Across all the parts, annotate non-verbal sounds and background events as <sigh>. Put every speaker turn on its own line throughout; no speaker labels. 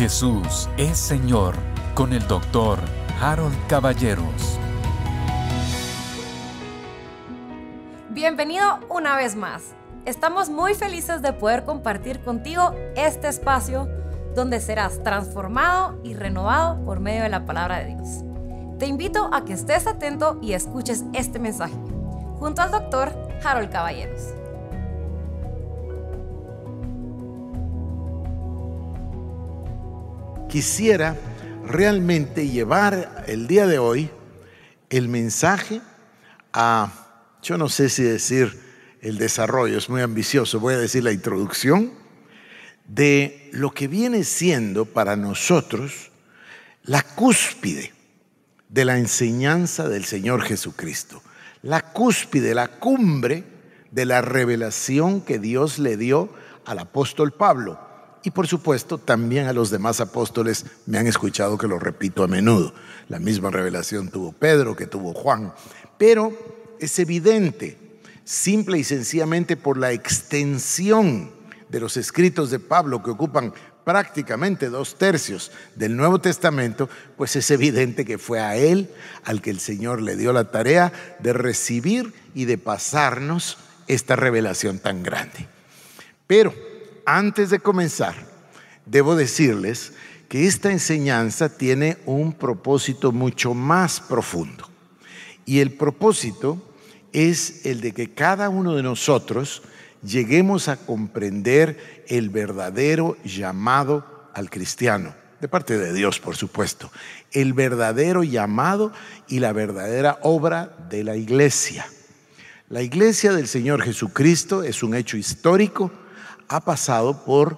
Jesús es Señor con el doctor Harold Caballeros.
Bienvenido una vez más. Estamos muy felices de poder compartir contigo este espacio donde serás transformado y renovado por medio de la palabra de Dios. Te invito a que estés atento y escuches este mensaje junto al doctor Harold Caballeros.
quisiera realmente llevar el día de hoy el mensaje a, yo no sé si decir el desarrollo, es muy ambicioso, voy a decir la introducción, de lo que viene siendo para nosotros la cúspide de la enseñanza del Señor Jesucristo, la cúspide, la cumbre de la revelación que Dios le dio al apóstol Pablo y por supuesto también a los demás apóstoles me han escuchado que lo repito a menudo. La misma revelación tuvo Pedro, que tuvo Juan, pero es evidente, simple y sencillamente por la extensión de los escritos de Pablo que ocupan prácticamente dos tercios del Nuevo Testamento, pues es evidente que fue a él al que el Señor le dio la tarea de recibir y de pasarnos esta revelación tan grande. Pero antes de comenzar, debo decirles que esta enseñanza tiene un propósito mucho más profundo. Y el propósito es el de que cada uno de nosotros lleguemos a comprender el verdadero llamado al cristiano, de parte de Dios, por supuesto, el verdadero llamado y la verdadera obra de la iglesia. La iglesia del Señor Jesucristo es un hecho histórico ha pasado por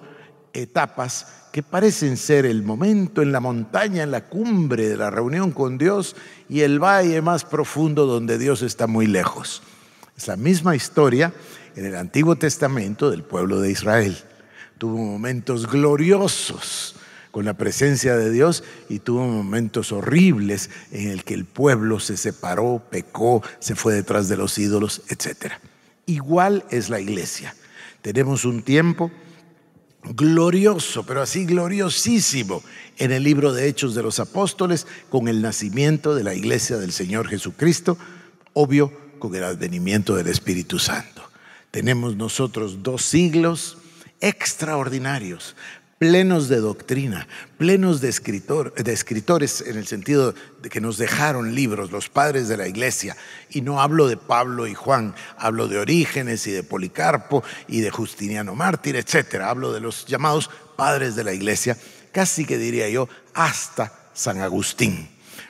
etapas que parecen ser el momento en la montaña, en la cumbre de la reunión con Dios y el valle más profundo donde Dios está muy lejos. Es la misma historia en el Antiguo Testamento del pueblo de Israel. Tuvo momentos gloriosos con la presencia de Dios y tuvo momentos horribles en el que el pueblo se separó, pecó, se fue detrás de los ídolos, etc. Igual es la iglesia. Tenemos un tiempo glorioso, pero así gloriosísimo, en el libro de Hechos de los Apóstoles, con el nacimiento de la iglesia del Señor Jesucristo, obvio, con el advenimiento del Espíritu Santo. Tenemos nosotros dos siglos extraordinarios plenos de doctrina, plenos de, escritor, de escritores en el sentido de que nos dejaron libros, los padres de la iglesia. Y no hablo de Pablo y Juan, hablo de Orígenes y de Policarpo y de Justiniano Mártir, etcétera, Hablo de los llamados padres de la iglesia, casi que diría yo, hasta San Agustín.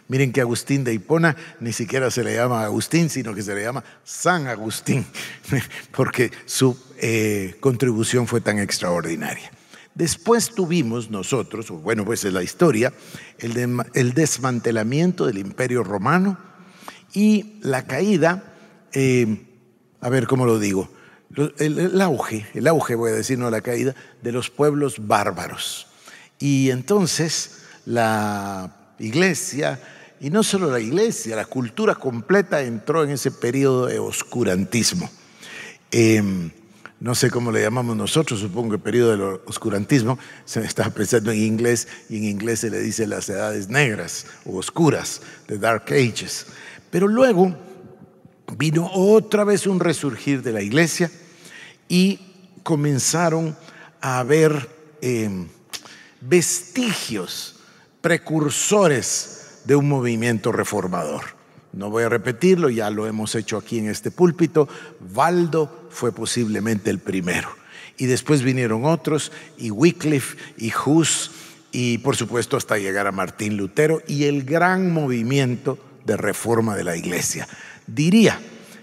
Miren que Agustín de Hipona ni siquiera se le llama Agustín, sino que se le llama San Agustín, <laughs> porque su eh, contribución fue tan extraordinaria. Después tuvimos nosotros, bueno, pues es la historia, el, desmantelamiento del imperio romano y la caída, eh, a ver cómo lo digo, el, auge, el auge voy a decir, no la caída, de los pueblos bárbaros. Y entonces la iglesia, y no solo la iglesia, la cultura completa entró en ese periodo de oscurantismo. Eh, no sé cómo le llamamos nosotros, supongo que periodo del oscurantismo, se está pensando en inglés y en inglés se le dice las edades negras o oscuras, the dark ages. Pero luego vino otra vez un resurgir de la iglesia y comenzaron a haber em, vestigios, precursores de un movimiento reformador. No voy a repetirlo, ya lo hemos hecho aquí en este púlpito. Valdo fue posiblemente el primero. Y después vinieron otros, y Wycliffe, y Hus, y por supuesto hasta llegar a Martín Lutero y el gran movimiento de reforma de la iglesia. Diría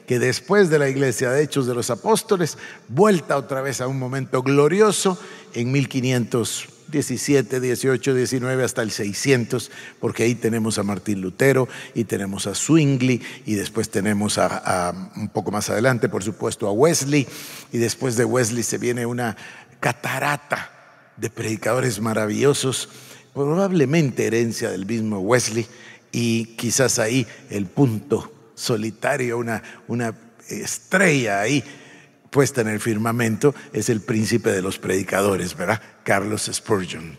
que después de la iglesia de Hechos de los Apóstoles, vuelta otra vez a un momento glorioso en 1500 17, 18, 19 hasta el 600, porque ahí tenemos a Martín Lutero y tenemos a Zwingli y después tenemos a, un poco más adelante, por supuesto, a Wesley y después de Wesley se viene una catarata de predicadores maravillosos, probablemente herencia del mismo Wesley y quizás ahí el punto solitario, una, una estrella ahí puesta en el firmamento es el príncipe de los predicadores, ¿verdad? Carlos Spurgeon.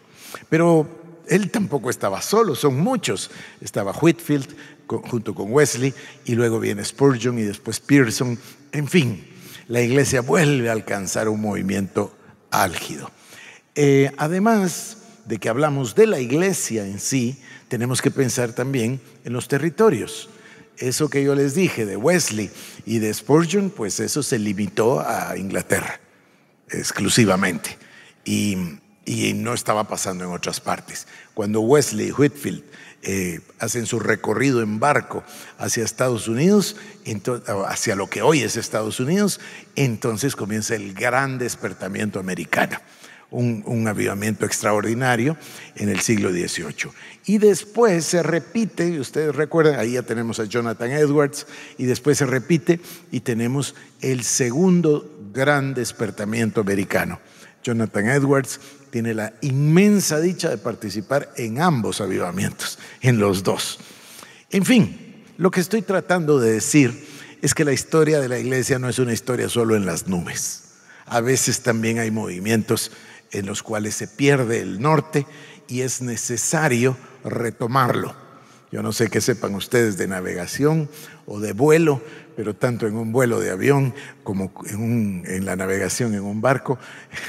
Pero él tampoco estaba solo, son muchos. Estaba Whitfield junto con Wesley y luego viene Spurgeon y después Pearson. En fin, la iglesia vuelve a alcanzar un movimiento álgido. Eh, además de que hablamos de la iglesia en sí, tenemos que pensar también en los territorios eso que yo les dije de Wesley y de Spurgeon, pues eso se limitó a Inglaterra exclusivamente y, no estaba pasando en otras partes. Cuando Wesley y Whitfield eh, hacen su recorrido en barco hacia Estados Unidos, hacia lo que hoy es Estados Unidos, entonces comienza el gran despertamiento americano un, avivamiento extraordinario en el siglo XVIII. Y después se repite, y ustedes recuerdan, ahí ya tenemos a Jonathan Edwards, y después se repite y tenemos el segundo gran despertamiento americano. Jonathan Edwards tiene la inmensa dicha de participar en ambos avivamientos, en los dos. En fin, lo que estoy tratando de decir es que la historia de la iglesia no es una historia solo en las nubes. A veces también hay movimientos en los cuales se pierde el norte y es necesario retomarlo. Yo no sé qué sepan ustedes de navegación o de vuelo, pero tanto en un vuelo de avión como en, la navegación en un barco,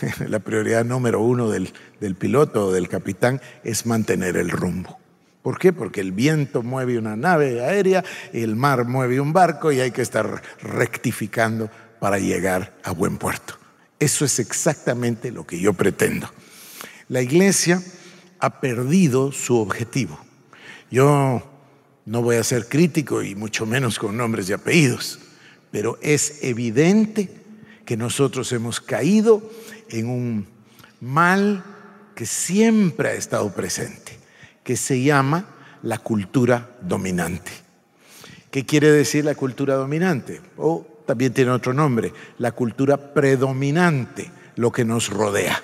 <laughs> la prioridad número uno del, del piloto o del capitán es mantener el rumbo. ¿Por qué? Porque el viento mueve una nave aérea, el mar mueve un barco y hay que estar rectificando para llegar a buen puerto. Eso es exactamente lo que yo pretendo. La iglesia ha perdido su objetivo. Yo no voy a ser crítico y mucho menos con nombres y apellidos, pero es evidente que nosotros hemos caído en un mal que siempre ha estado presente, que se llama la cultura dominante. ¿Qué quiere decir la cultura dominante? O también tiene otro nombre, la cultura predominante, lo que nos rodea.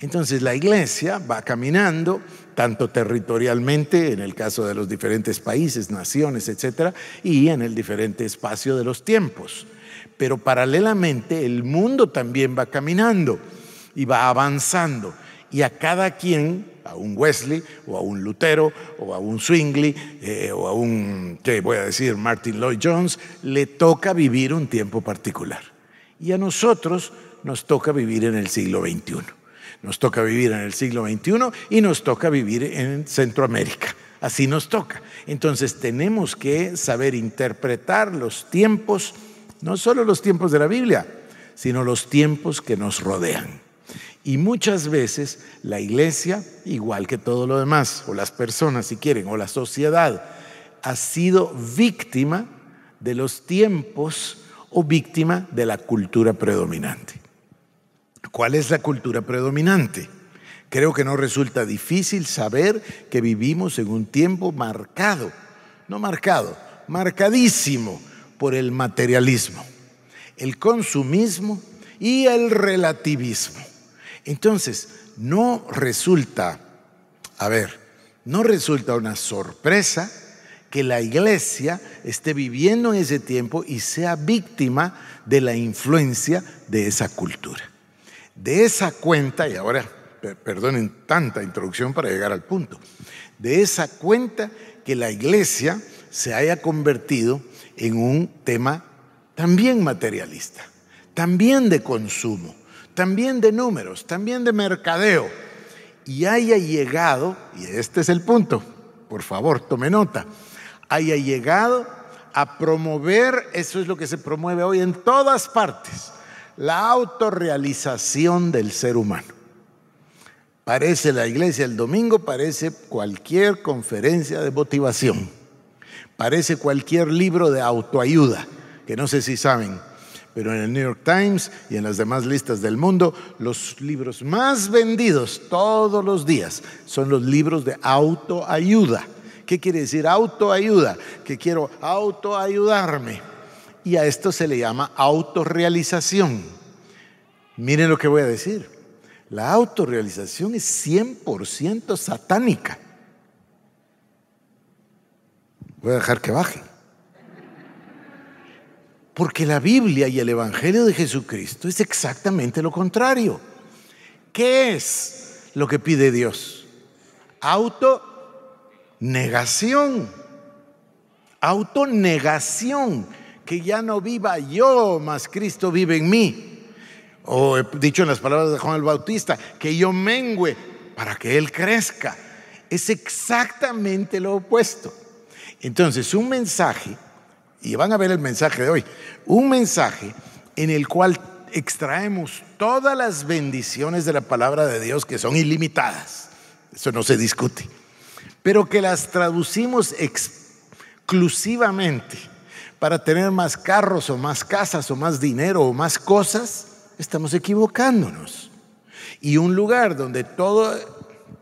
Entonces la iglesia va caminando, tanto territorialmente, en el caso de los diferentes países, naciones, etcétera, y en el diferente espacio de los tiempos. Pero paralelamente el mundo también va caminando y va avanzando. Y a cada quien a un Wesley o a un Lutero o a un swingley eh, o a un, ¿qué voy a decir?, Martin Lloyd Jones, le toca vivir un tiempo particular. Y a nosotros nos toca vivir en el siglo XXI. Nos toca vivir en el siglo XXI y nos toca vivir en Centroamérica. Así nos toca. Entonces tenemos que saber interpretar los tiempos, no solo los tiempos de la Biblia, sino los tiempos que nos rodean. Y muchas veces la iglesia, igual que todo lo demás, o las personas si quieren, o la sociedad, ha sido víctima de los tiempos o víctima de la cultura predominante. ¿Cuál es la cultura predominante? Creo que no resulta difícil saber que vivimos en un tiempo marcado, no marcado, marcadísimo por el materialismo, el consumismo y el relativismo. Entonces, no resulta, a ver, no resulta una sorpresa que la iglesia esté viviendo en ese tiempo y sea víctima de la influencia de esa cultura. De esa cuenta, y ahora perdonen tanta introducción para llegar al punto, de esa cuenta que la iglesia se haya convertido en un tema también materialista, también de consumo, también de números, también de mercadeo, y haya llegado, y este es el punto, por favor, tome nota, haya llegado a promover, eso es lo que se promueve hoy en todas partes, la autorrealización del ser humano. Parece la iglesia el domingo, parece cualquier conferencia de motivación, parece cualquier libro de autoayuda, que no sé si saben, pero en el New York Times y en las demás listas del mundo, los libros más vendidos todos los días son los libros de autoayuda. ¿Qué quiere decir autoayuda? Que quiero autoayudarme. Y a esto se le llama autorrealización. Miren lo que voy a decir. La autorrealización es 100% satánica. Voy a dejar que baje. Porque la Biblia y el Evangelio de Jesucristo es exactamente lo contrario. ¿Qué es lo que pide Dios? Autonegación. Autonegación. Que ya no viva yo, mas Cristo vive en mí. O he dicho en las palabras de Juan el Bautista, que yo mengüe para que Él crezca. Es exactamente lo opuesto. Entonces, un mensaje y van a ver el mensaje de hoy. Un mensaje en el cual extraemos todas las bendiciones de la palabra de Dios que son ilimitadas. Eso no se discute. Pero que las traducimos exclusivamente para tener más carros o más casas o más dinero o más cosas, estamos equivocándonos. Y un lugar donde todo,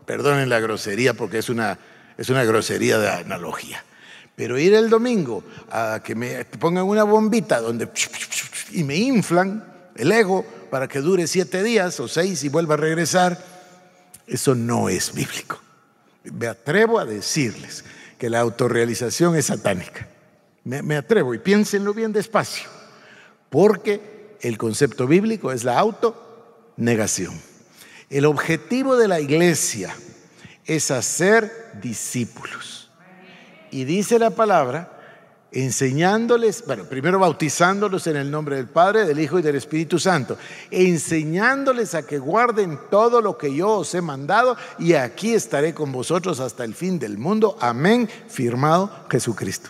perdonen la grosería porque es una, es una grosería de analogía, pero ir el domingo a que me pongan una bombita donde y me inflan el ego para que dure siete días o seis y vuelva a regresar, eso no es bíblico. Me atrevo a decirles que la autorrealización es satánica. Me, me atrevo y piénsenlo bien despacio, porque el concepto bíblico es la autonegación. El objetivo de la iglesia es hacer discípulos. Y dice la palabra, enseñándoles, bueno, primero bautizándolos en el nombre del Padre, del Hijo y del Espíritu Santo, enseñándoles a que guarden todo lo que yo os he mandado y aquí estaré con vosotros hasta el fin del mundo. Amén, firmado Jesucristo.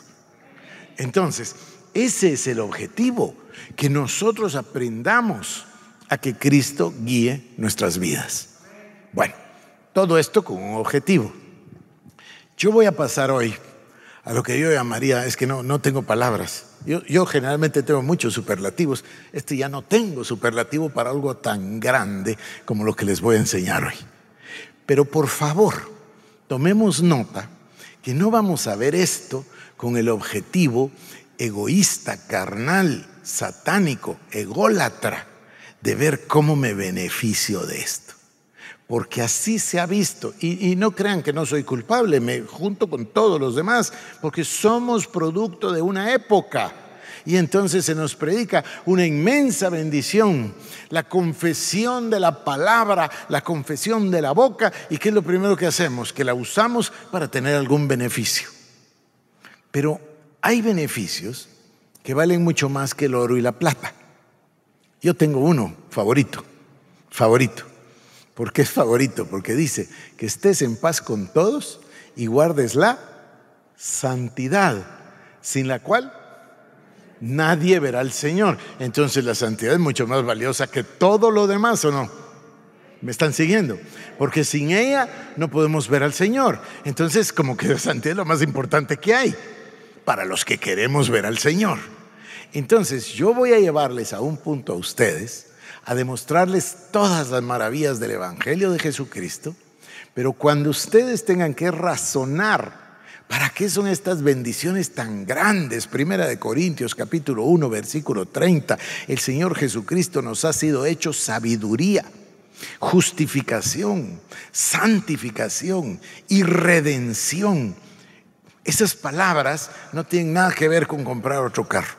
Entonces, ese es el objetivo, que nosotros aprendamos a que Cristo guíe nuestras vidas. Bueno, todo esto con un objetivo. Yo voy a pasar hoy a lo que yo llamaría, es que no, no tengo palabras. Yo, yo, generalmente tengo muchos superlativos. Este ya no tengo superlativo para algo tan grande como lo que les voy a enseñar hoy. Pero por favor, tomemos nota que no vamos a ver esto con el objetivo egoísta, carnal, satánico, ególatra, de ver cómo me beneficio de esto porque así se ha visto. Y, no crean que no soy culpable, me junto con todos los demás, porque somos producto de una época. Y entonces se nos predica una inmensa bendición, la confesión de la palabra, la confesión de la boca, y que es lo primero que hacemos, que la usamos para tener algún beneficio. Pero hay beneficios que valen mucho más que el oro y la plata. Yo tengo uno favorito, favorito qué es favorito, porque dice que estés en paz con todos y guardes la santidad, sin la cual nadie verá al Señor. Entonces la santidad es mucho más valiosa que todo lo demás, ¿o no? ¿Me están siguiendo? Porque sin ella no podemos ver al Señor. Entonces, como que la santidad es lo más importante que hay para los que queremos ver al Señor. Entonces, yo voy a llevarles a un punto a ustedes a demostrarles todas las maravillas del Evangelio de Jesucristo, pero cuando ustedes tengan que razonar para qué son estas bendiciones tan grandes, Primera de Corintios capítulo 1 versículo 30, el Señor Jesucristo nos ha sido hecho sabiduría, justificación, santificación y redención. Esas palabras no tienen nada que ver con comprar otro carro,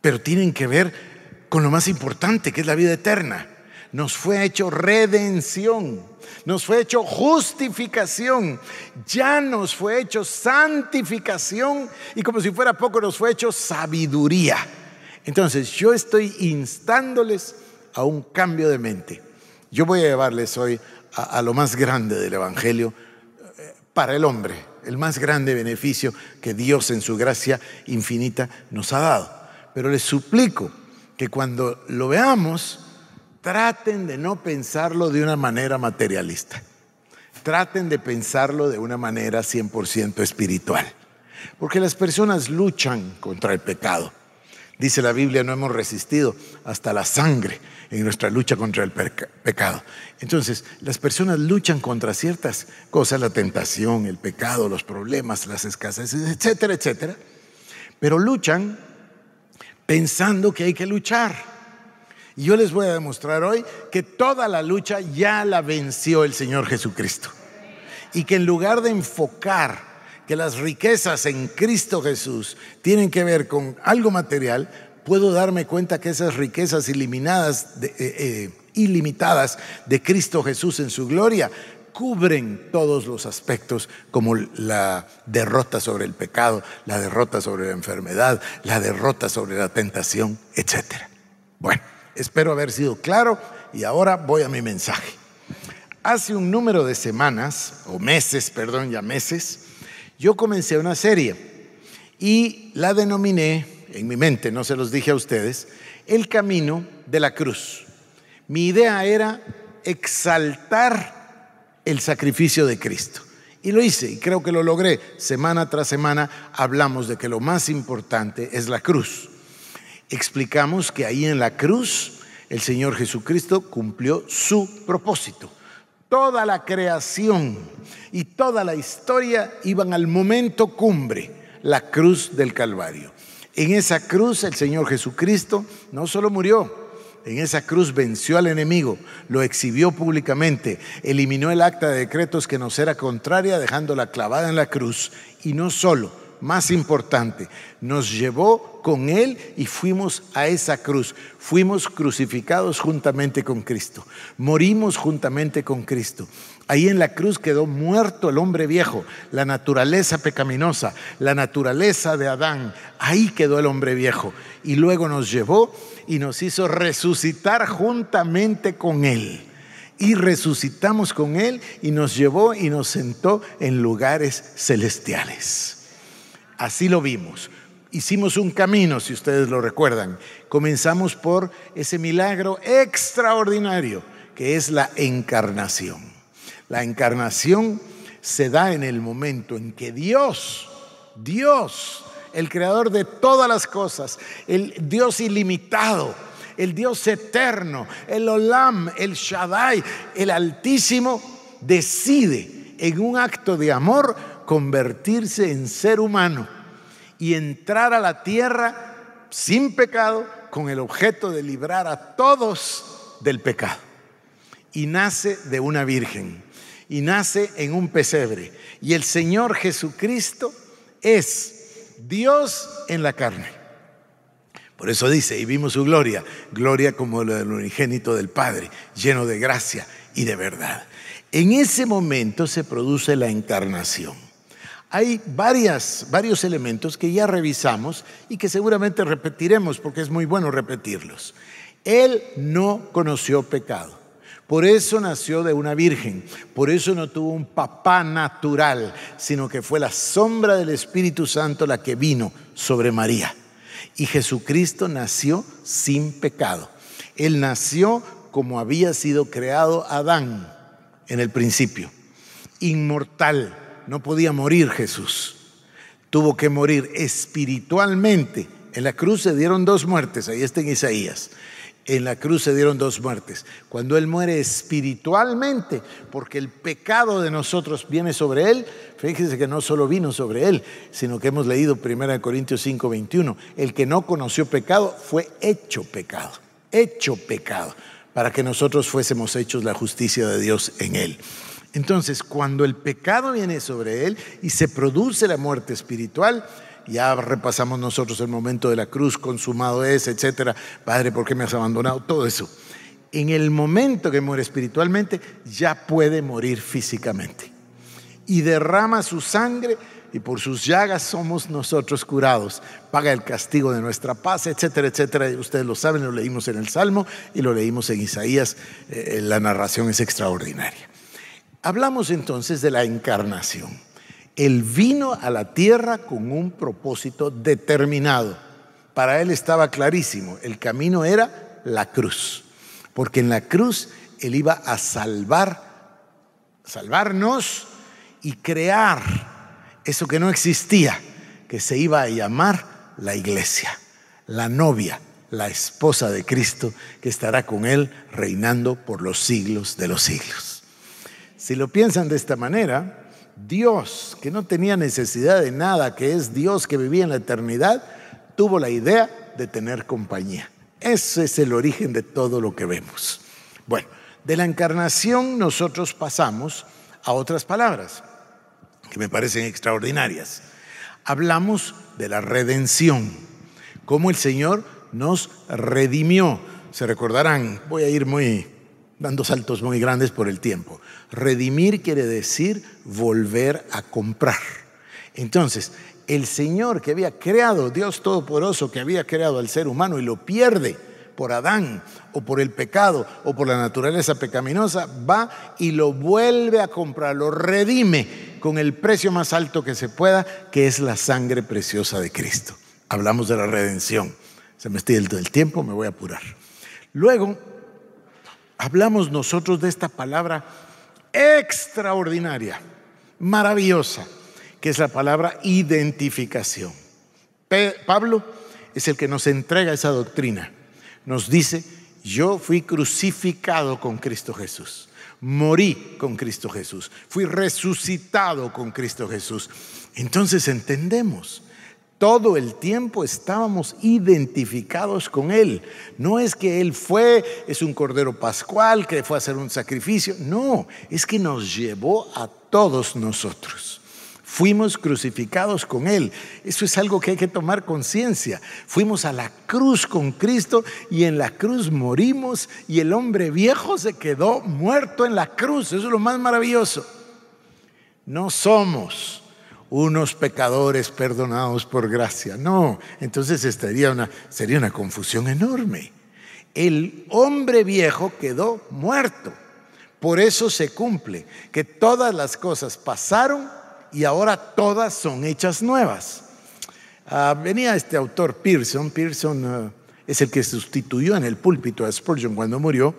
pero tienen que ver con lo más importante, que es la vida eterna. Nos fue hecho redención, nos fue hecho justificación, ya nos fue hecho santificación y como si fuera poco nos fue hecho sabiduría. Entonces yo estoy instándoles a un cambio de mente. Yo voy a llevarles hoy a, lo más grande del Evangelio eh, para el hombre, el más grande beneficio que Dios en su gracia infinita nos ha dado. Pero les suplico que cuando lo veamos, traten de no pensarlo de una manera materialista. Traten de pensarlo de una manera 100% espiritual. Porque las personas luchan contra el pecado. Dice la Biblia, no hemos resistido hasta la sangre en nuestra lucha contra el pecado. Entonces, las personas luchan contra ciertas cosas, la tentación, el pecado, los problemas, las escaseces, etcétera, etcétera. Pero luchan pensando que hay que luchar. Y yo les voy a demostrar hoy que toda la lucha ya la venció el Señor Jesucristo. Y que en lugar de enfocar que las riquezas en Cristo Jesús tienen que ver con algo material, puedo darme cuenta que esas riquezas eh, eh, ilimitadas de Cristo Jesús en su gloria cubren todos los aspectos como la derrota sobre el pecado, la derrota sobre la enfermedad, la derrota sobre la tentación, etc. Bueno, espero haber sido claro y ahora voy a mi mensaje. Hace un número de semanas, o meses, perdón, ya meses, yo comencé una serie y la denominé, en mi mente, no se los dije a ustedes, El Camino de la Cruz. Mi idea era exaltar el sacrificio de Cristo. Y lo hice y creo que lo logré. Semana tras semana hablamos de que lo más importante es la cruz. Explicamos que ahí en la cruz el Señor Jesucristo cumplió su propósito. Toda la creación y toda la historia iban al momento cumbre, la cruz del Calvario. En esa cruz el Señor Jesucristo no solo murió, en esa cruz venció al enemigo, lo exhibió públicamente, eliminó el acta de decretos que nos era contraria, dejándola clavada en la cruz. Y no solo, más importante, nos llevó con Él y fuimos a esa cruz. Fuimos crucificados juntamente con Cristo, morimos juntamente con Cristo. Ahí en la cruz quedó muerto el hombre viejo, la naturaleza pecaminosa, la naturaleza de Adán. Ahí quedó el hombre viejo. Y luego nos llevó y nos hizo resucitar juntamente con él. Y resucitamos con él y nos llevó y nos sentó en lugares celestiales. Así lo vimos hicimos un camino, si ustedes lo recuerdan. Comenzamos por ese milagro extraordinario que es la encarnación. La encarnación se da en el momento en que Dios, Dios, el creador de todas las cosas, el Dios ilimitado, el Dios eterno, el Olam, el Shaddai, el Altísimo, decide en un acto de amor convertirse en ser humano y entrar a la tierra sin pecado con el objeto de librar a todos del pecado. Y nace de una virgen y nace en un pesebre. Y el Señor Jesucristo es Dios en la carne. Por eso dice, y vimos su gloria, gloria como la del unigénito del Padre, lleno de gracia y de verdad. En ese momento se produce la encarnación. Hay varias, varios elementos que ya revisamos y que seguramente repetiremos porque es muy bueno repetirlos. Él no conoció pecado. Por eso nació de una virgen, por eso no tuvo un papá natural, sino que fue la sombra del Espíritu Santo la que vino sobre María. Y Jesucristo nació sin pecado. Él nació como había sido creado Adán en el principio, inmortal, no podía morir Jesús. Tuvo que morir espiritualmente. En la cruz se dieron dos muertes, ahí está en Isaías en la cruz se dieron dos muertes. Cuando Él muere espiritualmente, porque el pecado de nosotros viene sobre Él, fíjense que no solo vino sobre Él, sino que hemos leído 1 Corintios 5, 21. El que no conoció pecado fue hecho pecado, hecho pecado, para que nosotros fuésemos hechos la justicia de Dios en Él. Entonces, cuando el pecado viene sobre Él y se produce la muerte espiritual, ya repasamos nosotros el momento de la cruz, consumado es, etcétera. Padre, ¿por qué me has abandonado? Todo eso. En el momento que muere espiritualmente, ya puede morir físicamente. Y derrama su sangre y por sus llagas somos nosotros curados. Paga el castigo de nuestra paz, etcétera, etcétera. Ustedes lo saben, lo leímos en el Salmo y lo leímos en Isaías. Eh, eh, la narración es extraordinaria. Hablamos entonces de la encarnación. Él vino a la tierra con un propósito determinado. Para él estaba clarísimo, el camino era la cruz, porque en la cruz él iba a salvar, salvarnos y crear eso que no existía, que se iba a llamar la iglesia, la novia, la esposa de Cristo, que estará con él reinando por los siglos de los siglos. Si lo piensan de esta manera, Dios, que no tenía necesidad de nada, que es Dios que vivía en la eternidad, tuvo la idea de tener compañía. Ese es el origen de todo lo que vemos. Bueno, de la encarnación nosotros pasamos a otras palabras que me parecen extraordinarias. Hablamos de la redención, cómo el Señor nos redimió. Se recordarán, voy a ir muy dando saltos muy grandes por el tiempo. Redimir quiere decir volver a comprar. Entonces, el Señor que había creado, Dios Todopoderoso que había creado al ser humano y lo pierde por Adán o por el pecado o por la naturaleza pecaminosa, va y lo vuelve a comprar, lo redime con el precio más alto que se pueda, que es la sangre preciosa de Cristo. Hablamos de la redención. Se me está yendo el tiempo, me voy a apurar. Luego hablamos nosotros de esta palabra extraordinaria, maravillosa, que es la palabra identificación. Pablo es el que nos entrega esa doctrina. Nos dice, yo fui crucificado con Cristo Jesús, morí con Cristo Jesús, fui resucitado con Cristo Jesús. Entonces entendemos todo el tiempo estábamos identificados con Él. No es que Él fue, es un cordero pascual que fue a hacer un sacrificio. No, es que nos llevó a todos nosotros. Fuimos crucificados con Él. Eso es algo que hay que tomar conciencia. Fuimos a la cruz con Cristo y en la cruz morimos y el hombre viejo se quedó muerto en la cruz. Eso es lo más maravilloso. No somos unos pecadores perdonados por gracia. No, entonces estaría una, sería una confusión enorme. El hombre viejo quedó muerto. Por eso se cumple que todas las cosas pasaron y ahora todas son hechas nuevas. Ah, venía este autor Pearson, Pearson ah, es el que sustituyó en el púlpito a Spurgeon cuando murió,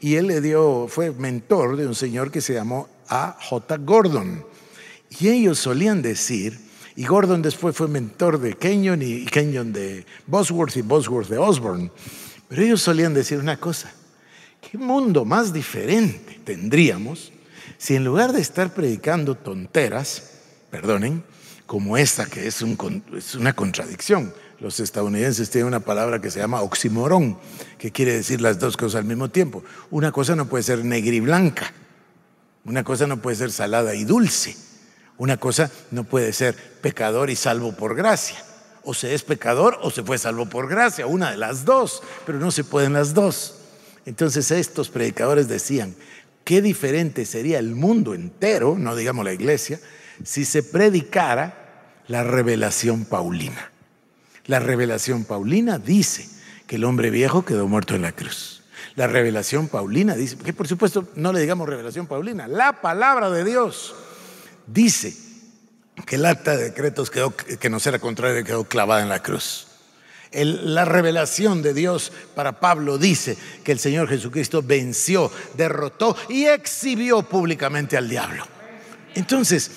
y él le dio, fue mentor de un señor que se llamó A. J. Gordon. Y ellos solían decir, y Gordon después fue mentor de Kenyon y Kenyon de Bosworth y Bosworth de Osborne, pero ellos solían decir una cosa, ¿qué mundo más diferente tendríamos si en lugar de estar predicando tonteras, perdonen, como esta que es, una contradicción, los estadounidenses tienen una palabra que se llama oximorón, que quiere decir las dos cosas al mismo tiempo. Una cosa no puede ser negra y blanca, una cosa no puede ser salada y dulce. Una cosa no puede ser pecador y salvo por gracia. O se es pecador o se fue salvo por gracia, una de las dos, pero no se pueden las dos. Entonces estos predicadores decían, qué diferente sería el mundo entero, no digamos la iglesia, si se predicara la revelación paulina. La revelación paulina dice que el hombre viejo quedó muerto en la cruz. La revelación paulina dice, que por supuesto no le digamos revelación paulina, la palabra de Dios dice que el acta de decretos quedó, que no era contrario quedó clavada en la cruz. la revelación de Dios para Pablo dice que el Señor Jesucristo venció, derrotó y exhibió públicamente al diablo. Entonces,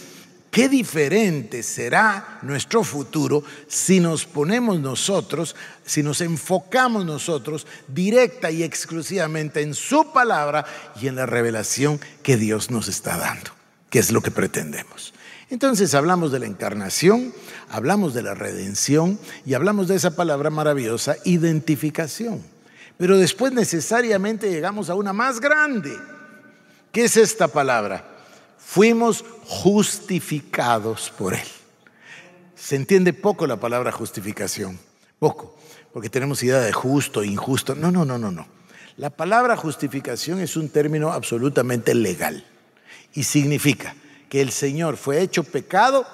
qué diferente será nuestro futuro si nos ponemos nosotros, si nos enfocamos nosotros directa y exclusivamente en su palabra y en la revelación que Dios nos está dando que es lo que pretendemos. Entonces hablamos de la encarnación, hablamos de la redención y hablamos de esa palabra maravillosa, identificación. Pero después necesariamente llegamos a una más grande. ¿Qué es esta palabra? Fuimos justificados por Él. Se entiende poco la palabra justificación, poco, porque tenemos idea de justo, injusto. No, no, no, no, no. La palabra justificación es un término absolutamente legal. Y significa que el Señor fue hecho pecado,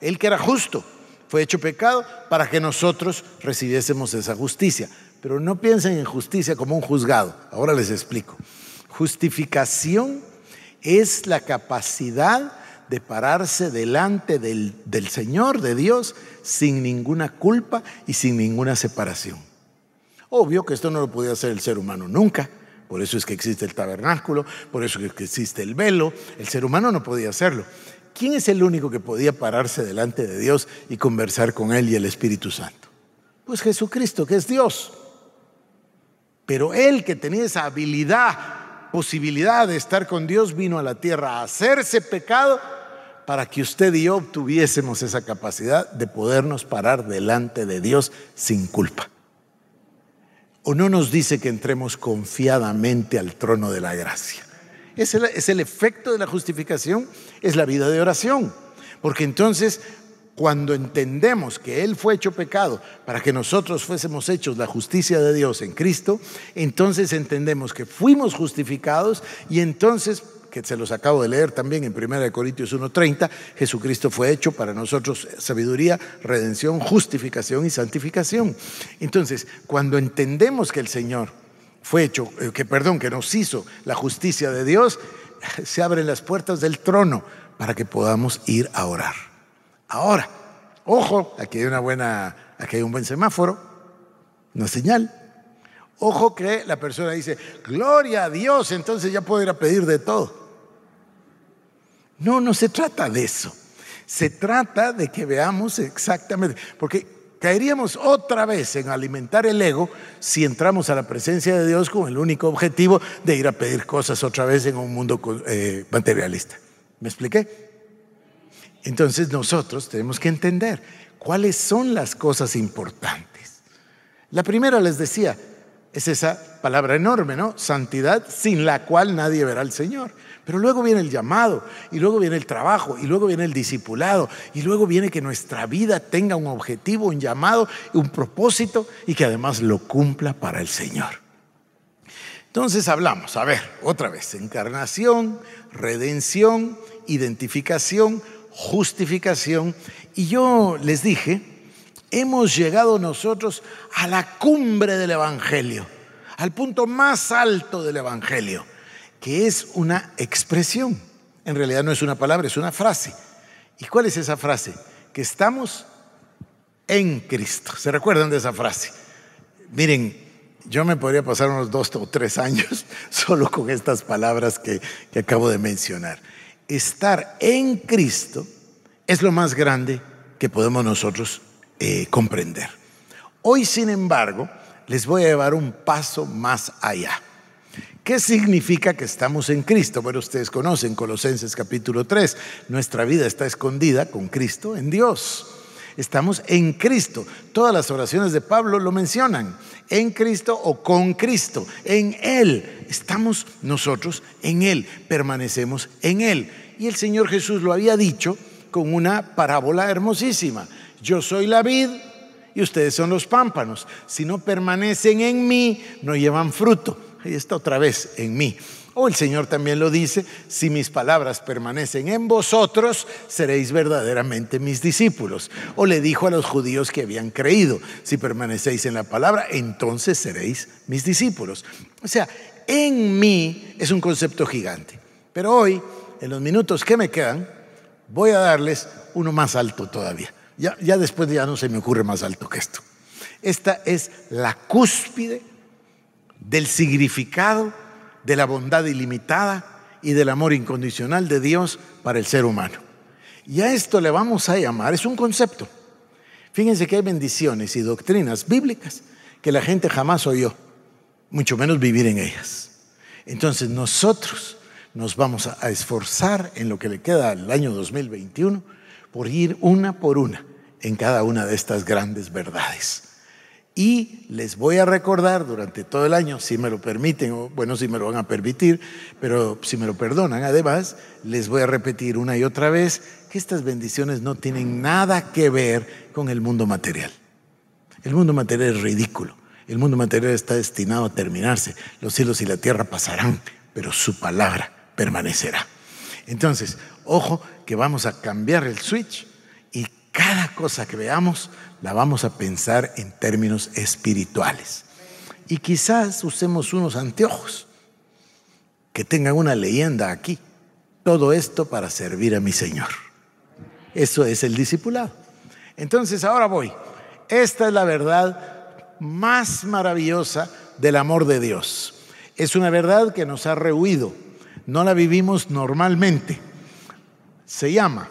Él que era justo, fue hecho pecado para que nosotros recibiésemos esa justicia. Pero no piensen en justicia como un juzgado. Ahora les explico. Justificación es la capacidad de pararse delante del, del, Señor, de Dios, sin ninguna culpa y sin ninguna separación. Obvio que esto no lo podía hacer el ser humano nunca. Por eso es que existe el tabernáculo, por eso es que existe el velo. El ser humano no podía hacerlo. ¿Quién es el único que podía pararse delante de Dios y conversar con Él y el Espíritu Santo? Pues Jesucristo, que es Dios. Pero Él que tenía esa habilidad, posibilidad de estar con Dios, vino a la tierra a hacerse pecado para que usted y yo obtuviésemos esa capacidad de podernos parar delante de Dios sin culpa o no nos dice que entremos confiadamente al trono de la gracia. Es el, es el efecto de la justificación, es la vida de oración. Porque entonces cuando entendemos que Él fue hecho pecado para que nosotros fuésemos hechos la justicia de Dios en Cristo, entonces entendemos que fuimos justificados y entonces que se los acabo de leer también en 1 Corintios 1.30, Jesucristo fue hecho para nosotros sabiduría, redención, justificación y santificación. Entonces, cuando entendemos que el Señor fue hecho, eh, que perdón, que nos hizo la justicia de Dios, <laughs> se abren las puertas del trono para que podamos ir a orar. Ahora, ojo, aquí hay una buena, aquí hay un buen semáforo, una señal. Ojo que la persona dice, gloria a Dios, entonces ya puedo ir a pedir de todo. No, no se trata de eso. Se trata de que veamos exactamente, porque caeríamos otra vez en alimentar el ego si entramos a la presencia de Dios con el único objetivo de ir a pedir cosas otra vez en un mundo eh, materialista. ¿Me expliqué? Entonces nosotros tenemos que entender cuáles son las cosas importantes. La primera les decía, es esa palabra enorme, ¿no? Santidad sin la cual nadie verá al Señor. Pero luego viene el llamado, y luego viene el trabajo, y luego viene el discipulado, y luego viene que nuestra vida tenga un objetivo, un llamado, un propósito, y que además lo cumpla para el Señor. Entonces hablamos, a ver, otra vez, encarnación, redención, identificación, justificación. Y yo les dije, hemos llegado nosotros a la cumbre del Evangelio, al punto más alto del Evangelio que es una expresión. En realidad no es una palabra, es una frase. ¿Y cuál es esa frase? Que estamos en Cristo. ¿Se recuerdan de esa frase? Miren, yo me podría pasar unos dos o tres años <laughs> solo con estas palabras que, acabo de mencionar. Estar en Cristo es lo más grande que podemos nosotros eh, comprender. Hoy, sin embargo, les voy a llevar un paso más allá. ¿Qué significa que estamos en Cristo? Bueno, ustedes conocen Colosenses capítulo 3. Nuestra vida está escondida con Cristo en Dios. Estamos en Cristo. Todas las oraciones de Pablo lo mencionan. En Cristo o con Cristo. En Él. Estamos nosotros en Él. Permanecemos en Él. Y el Señor Jesús lo había dicho con una parábola hermosísima. Yo soy la vid y ustedes son los pámpanos. Si no permanecen en mí, no llevan fruto y está otra vez en mí. O el Señor también lo dice, si mis palabras permanecen en vosotros, seréis verdaderamente mis discípulos. O le dijo a los judíos que habían creído, si permanecéis en la palabra, entonces seréis mis discípulos. O sea, en mí es un concepto gigante. Pero hoy, en los minutos que me quedan, voy a darles uno más alto todavía. Ya, ya después ya no se me ocurre más alto que esto. Esta es la cúspide del significado de la bondad ilimitada y del amor incondicional de Dios para el ser humano. Y a esto le vamos a llamar, es un concepto. Fíjense que hay bendiciones y doctrinas bíblicas que la gente jamás oyó, mucho menos vivir en ellas. Entonces nosotros nos vamos a esforzar en lo que le queda al año 2021 por ir una por una en cada una de estas grandes verdades. Y les voy a recordar durante todo el año, si me lo permiten, o bueno, si me lo van a permitir, pero si me lo perdonan, además, les voy a repetir una y otra vez que estas bendiciones no tienen nada que ver con el mundo material. El mundo material es ridículo. El mundo material está destinado a terminarse. Los cielos y la tierra pasarán, pero su palabra permanecerá. Entonces, ojo que vamos a cambiar el switch y cada cosa que veamos la vamos a pensar en términos espirituales. Y quizás usemos unos anteojos que tengan una leyenda aquí. Todo esto para servir a mi Señor. Eso es el discipulado. Entonces ahora voy. Esta es la verdad más maravillosa del amor de Dios. Es una verdad que nos ha rehuido. No la vivimos normalmente. Se llama,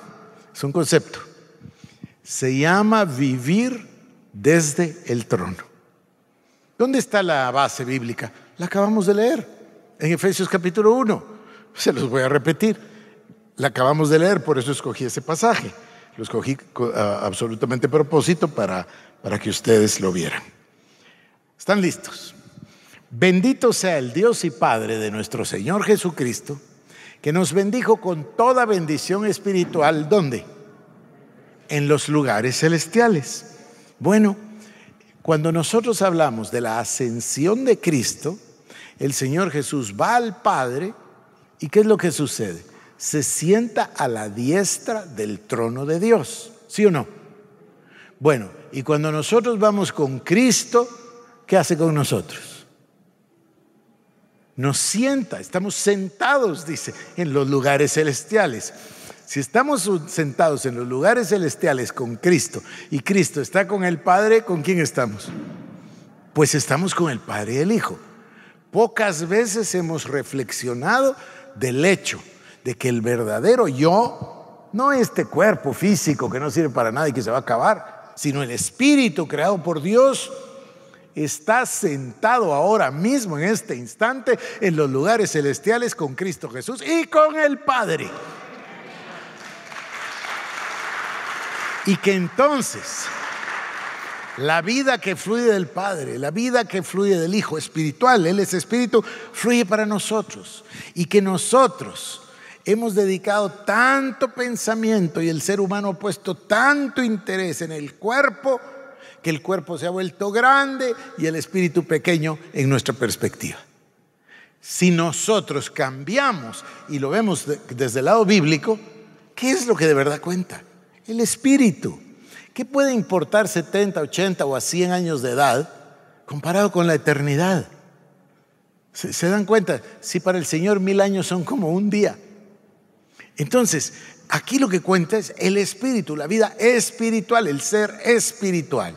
es un concepto, se llama vivir desde el trono. ¿Dónde está la base bíblica? La acabamos de leer en Efesios capítulo 1. Se los voy a repetir. La acabamos de leer, por eso escogí ese pasaje. Lo escogí absolutamente a propósito para, para que ustedes lo vieran. ¿Están listos? Bendito sea el Dios y Padre de nuestro Señor Jesucristo, que nos bendijo con toda bendición espiritual. ¿Dónde? en los lugares celestiales. Bueno, cuando nosotros hablamos de la ascensión de Cristo, el Señor Jesús va al Padre y ¿qué es lo que sucede? Se sienta a la diestra del trono de Dios, ¿sí o no? Bueno, y cuando nosotros vamos con Cristo, ¿qué hace con nosotros? Nos sienta, estamos sentados, dice, en los lugares celestiales. Si estamos sentados en los lugares celestiales con Cristo y Cristo está con el Padre, ¿con quién estamos? Pues estamos con el Padre y el Hijo. Pocas veces hemos reflexionado del hecho de que el verdadero yo, no este cuerpo físico que no sirve para nada y que se va a acabar, sino el espíritu creado por Dios, está sentado ahora mismo en este instante en los lugares celestiales con Cristo Jesús y con el Padre. Y que entonces la vida que fluye del Padre, la vida que fluye del Hijo espiritual, Él es espíritu, fluye para nosotros. Y que nosotros hemos dedicado tanto pensamiento y el ser humano ha puesto tanto interés en el cuerpo que el cuerpo se ha vuelto grande y el espíritu pequeño en nuestra perspectiva. Si nosotros cambiamos y lo vemos desde el lado bíblico, ¿qué es lo que de verdad cuenta? el espíritu. ¿Qué puede importar 70, 80 o a 100 años de edad comparado con la eternidad? ¿Se, se dan cuenta? Si para el Señor mil años son como un día. Entonces, aquí lo que cuenta es el espíritu, la vida espiritual, el ser espiritual.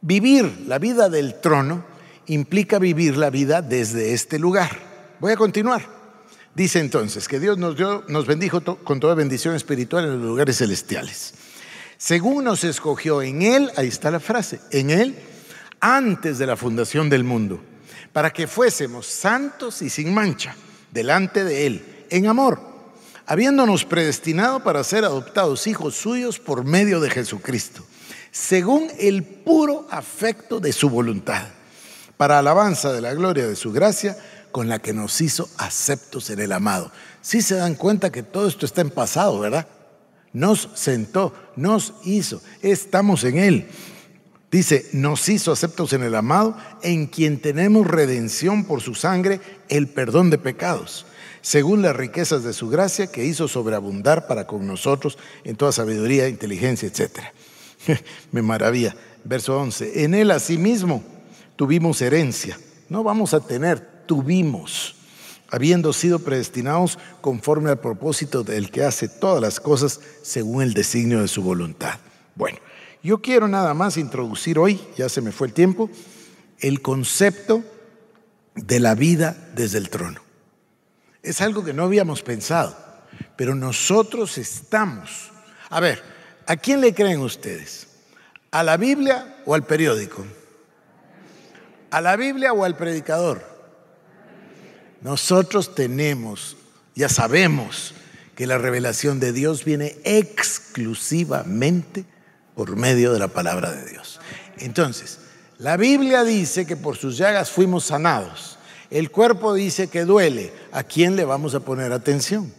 Vivir la vida del trono implica vivir la vida desde este lugar. Voy a continuar. Dice entonces que Dios nos, dio, nos bendijo con toda bendición espiritual en los lugares celestiales. Según nos escogió en Él, ahí está la frase, en Él, antes de la fundación del mundo, para que fuésemos santos y sin mancha delante de Él, en amor, habiéndonos predestinado para ser adoptados hijos suyos por medio de Jesucristo, según el puro afecto de su voluntad, para alabanza de la gloria de su gracia con la que nos hizo aceptos en el amado. Si se dan cuenta que todo esto está en pasado, ¿verdad? Nos sentó, nos hizo, estamos en Él. Dice, nos hizo aceptos en el amado, en quien tenemos redención por su sangre, el perdón de pecados, según las riquezas de su gracia que hizo sobreabundar para con nosotros en toda sabiduría, inteligencia, etc. <laughs> Me maravilla. Verso 11, en Él asimismo tuvimos herencia. No vamos a tener tuvimos, habiendo sido predestinados conforme al propósito del que hace todas las cosas según el designio de su voluntad. Bueno, yo quiero nada más introducir hoy, ya se me fue el tiempo, el concepto de la vida desde el trono. Es algo que no habíamos pensado, pero nosotros estamos. A ver, ¿a quién le creen ustedes? ¿A la Biblia o al periódico? ¿A la Biblia o al predicador? Nosotros tenemos, ya sabemos, que la revelación de Dios viene exclusivamente por medio de la palabra de Dios. Entonces, la Biblia dice que por sus llagas fuimos sanados. El cuerpo dice que duele. ¿A quién le vamos a poner atención?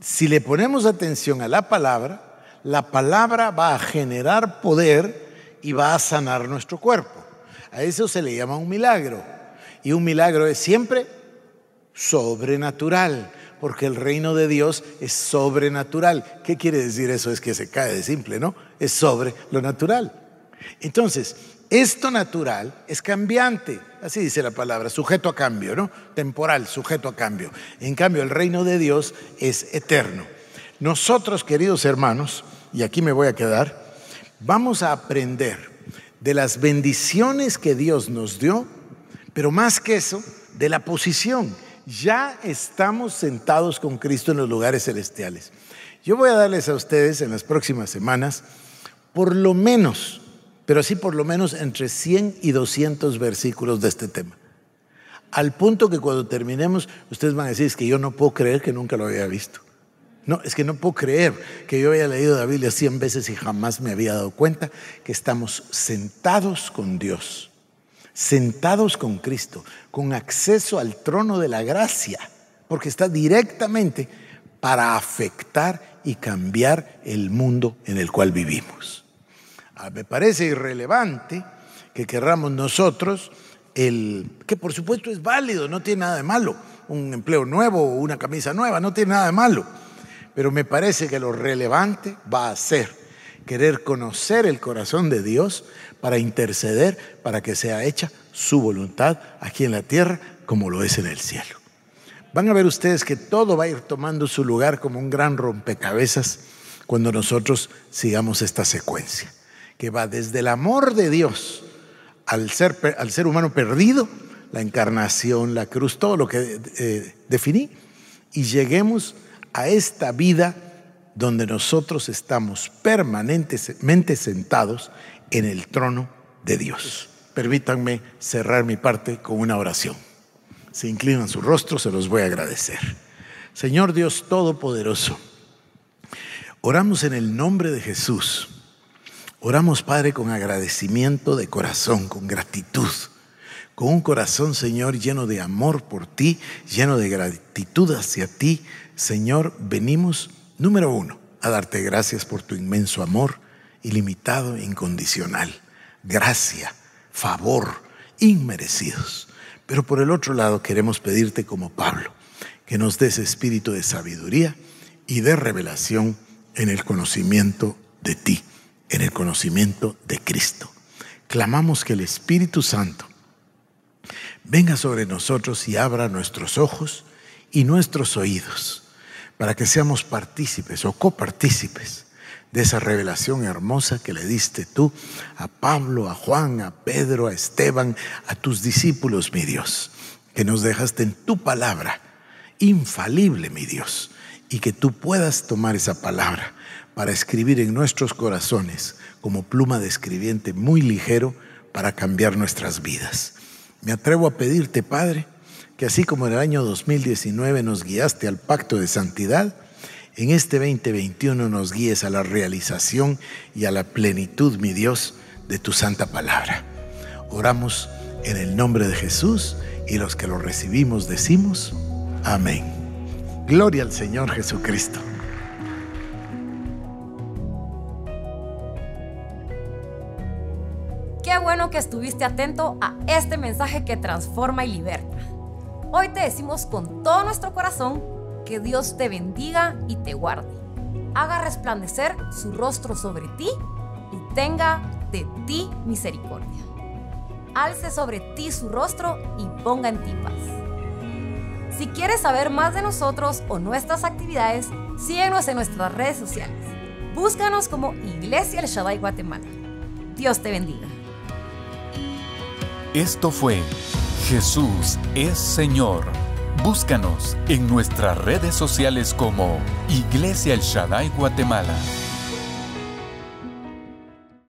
Si le ponemos atención a la palabra, la palabra va a generar poder y va a sanar nuestro cuerpo. A eso se le llama un milagro. Y un milagro es siempre sobrenatural, porque el reino de Dios es sobrenatural. ¿Qué quiere decir eso? Es que se cae de simple, ¿no? Es sobre lo natural. Entonces, esto natural es cambiante, así dice la palabra, sujeto a cambio, ¿no? Temporal, sujeto a cambio. En cambio, el reino de Dios es eterno. Nosotros, queridos hermanos, y aquí me voy a quedar, vamos a aprender de las bendiciones que Dios nos dio pero más que eso, de la posición. Ya estamos sentados con Cristo en los lugares celestiales. Yo voy a darles a ustedes en las próximas semanas, por lo menos, pero así por lo menos entre 100 y 200 versículos de este tema. Al punto que cuando terminemos, ustedes van a decir, es que yo no puedo creer que nunca lo había visto. No, es que no puedo creer que yo haya leído la Biblia 100 veces y jamás me había dado cuenta que estamos sentados con Dios sentados con Cristo, con acceso al trono de la gracia, porque está directamente para afectar y cambiar el mundo en el cual vivimos. Ah, me parece irrelevante que querramos nosotros el que por supuesto es válido, no tiene nada de malo, un empleo nuevo o una camisa nueva, no tiene nada de malo, pero me parece que lo relevante va a ser querer conocer el corazón de Dios para interceder para que sea hecha su voluntad aquí en la tierra como lo es en el cielo. Van a ver ustedes que todo va a ir tomando su lugar como un gran rompecabezas cuando nosotros sigamos esta secuencia, que va desde el amor de Dios al ser, al ser humano perdido, la encarnación, la cruz, todo lo que eh, definí, y lleguemos a esta vida donde nosotros estamos permanentemente sentados en el trono de Dios. Permítanme cerrar mi parte con una oración. Se inclinan su rostro, se los voy a agradecer. Señor Dios Todopoderoso, oramos en el nombre de Jesús. Oramos, Padre, con agradecimiento de corazón, con gratitud con un corazón, Señor, lleno de amor por ti, lleno de gratitud hacia ti, Señor, venimos Número uno, a darte gracias por tu inmenso amor, ilimitado, e incondicional. Gracia, favor, inmerecidos. Pero por el otro lado queremos pedirte como Pablo, que nos des espíritu de sabiduría y de revelación en el conocimiento de ti, en el conocimiento de Cristo. Clamamos que el Espíritu Santo venga sobre nosotros y abra nuestros ojos y nuestros oídos para que seamos partícipes o copartícipes de esa revelación hermosa que le diste tú a Pablo, a Juan, a Pedro, a Esteban, a tus discípulos, mi Dios, que nos dejaste en tu palabra, infalible, mi Dios, y que tú puedas tomar esa palabra para escribir en nuestros corazones como pluma de escribiente muy ligero para cambiar nuestras vidas. Me atrevo a pedirte, Padre, que así como en el año 2019 nos guiaste al pacto de santidad, en este 2021 nos guíes a la realización y a la plenitud, mi Dios, de tu santa palabra. Oramos en el nombre de Jesús y los que lo recibimos decimos, amén. Gloria al Señor Jesucristo.
Qué bueno que estuviste atento a este mensaje que transforma y liberta. Hoy te decimos con todo nuestro corazón que Dios te bendiga y te guarde, haga resplandecer su rostro sobre ti y tenga de ti misericordia. Alce sobre ti su rostro y ponga en ti paz. Si quieres saber más de nosotros o nuestras actividades, síguenos en nuestras redes sociales. Búscanos como Iglesia El Shaddai Guatemala. Dios te bendiga.
Esto fue Jesús es Señor. Búscanos en nuestras redes sociales como Iglesia El Shaddai Guatemala.